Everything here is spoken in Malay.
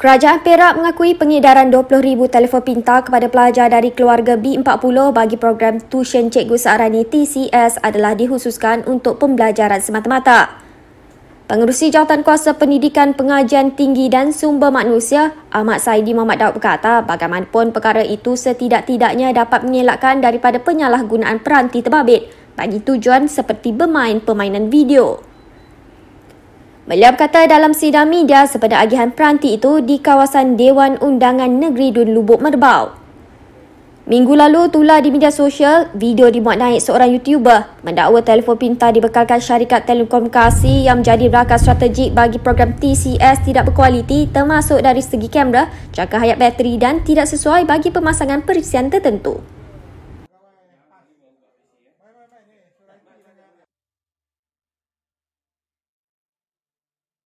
Kerajaan Perak mengakui pengedaran 20,000 telefon pintar kepada pelajar dari keluarga B40 bagi program tuition Cikgu Saarani TCS adalah dihususkan untuk pembelajaran semata-mata. Pengerusi Jawatan Kuasa Pendidikan Pengajian Tinggi dan Sumber Manusia, Ahmad Saidi Muhammad Daud berkata bagaimanapun perkara itu setidak-tidaknya dapat mengelakkan daripada penyalahgunaan peranti terbabit bagi tujuan seperti bermain permainan video. Beliau berkata dalam sidang media sepeda agihan peranti itu di kawasan Dewan Undangan Negeri Dun Lubuk Merbau. Minggu lalu tular di media sosial, video dimuat naik seorang YouTuber mendakwa telefon pintar dibekalkan syarikat telekomunikasi yang menjadi rakan strategik bagi program TCS tidak berkualiti termasuk dari segi kamera, jangka hayat bateri dan tidak sesuai bagi pemasangan perisian tertentu.